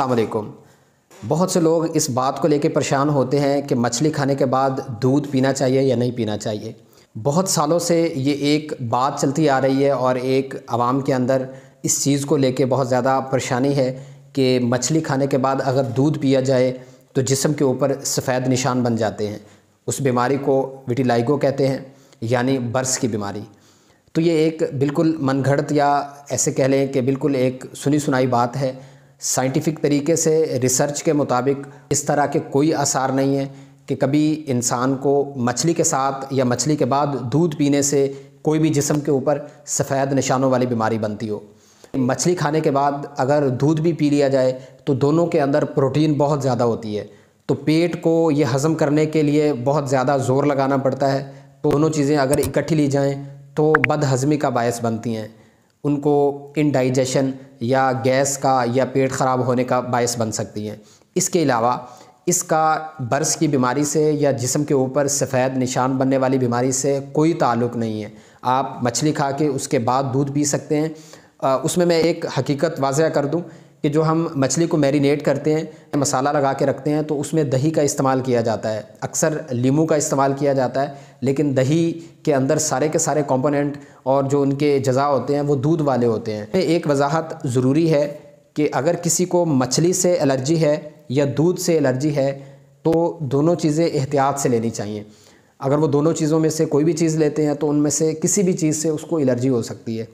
असलकुम बहुत से लोग इस बात को लेकर परेशान होते हैं कि मछली खाने के बाद दूध पीना चाहिए या नहीं पीना चाहिए बहुत सालों से ये एक बात चलती आ रही है और एक आवाम के अंदर इस चीज़ को लेकर बहुत ज़्यादा परेशानी है कि मछली खाने के बाद अगर दूध पिया जाए तो जिसम के ऊपर सफ़ेद निशान बन जाते हैं उस बीमारी को विटिलाइगो कहते हैं यानी बर्स की बीमारी तो ये एक बिल्कुल मनगढ़ंत या ऐसे कह लें कि बिल्कुल एक सुनी सुनाई बात है साइंटिफिक तरीके से रिसर्च के मुताबिक इस तरह के कोई आसार नहीं है कि कभी इंसान को मछली के साथ या मछली के बाद दूध पीने से कोई भी जिसम के ऊपर सफ़ेद निशानों वाली बीमारी बनती हो मछली खाने के बाद अगर दूध भी पी लिया जाए तो दोनों के अंदर प्रोटीन बहुत ज़्यादा होती है तो पेट को ये हज़म करने के लिए बहुत ज़्यादा ज़ोर लगाना पड़ता है तो दोनों चीज़ें अगर इकट्ठी ली जाएँ तो बदहज़मी का बायस बनती हैं उनको इनडाइजेशन या गैस का या पेट ख़राब होने का बायस बन सकती हैं इसके अलावा इसका बर्स की बीमारी से या जिसम के ऊपर सफ़ेद निशान बनने वाली बीमारी से कोई ताल्लुक़ नहीं है आप मछली खा के उसके बाद दूध पी सकते हैं उसमें मैं एक हकीकत वाजह कर दूँ कि जो हम मछली को मैरिनेट करते हैं मसाला लगा के रखते हैं तो उसमें दही का इस्तेमाल किया जाता है अक्सर लीमू का इस्तेमाल किया जाता है लेकिन दही के अंदर सारे के सारे कॉम्पोनेंट और जो उनके जजा होते हैं वो दूध वाले होते हैं एक वजाहत ज़रूरी है कि अगर किसी को मछली से एलर्जी है या दूध से एलर्जी है तो दोनों चीज़ें एहतियात से लेनी चाहिए अगर वो दोनों चीज़ों में से कोई भी चीज़ लेते हैं तो उनमें से किसी भी चीज़ से उसको एलर्जी हो सकती है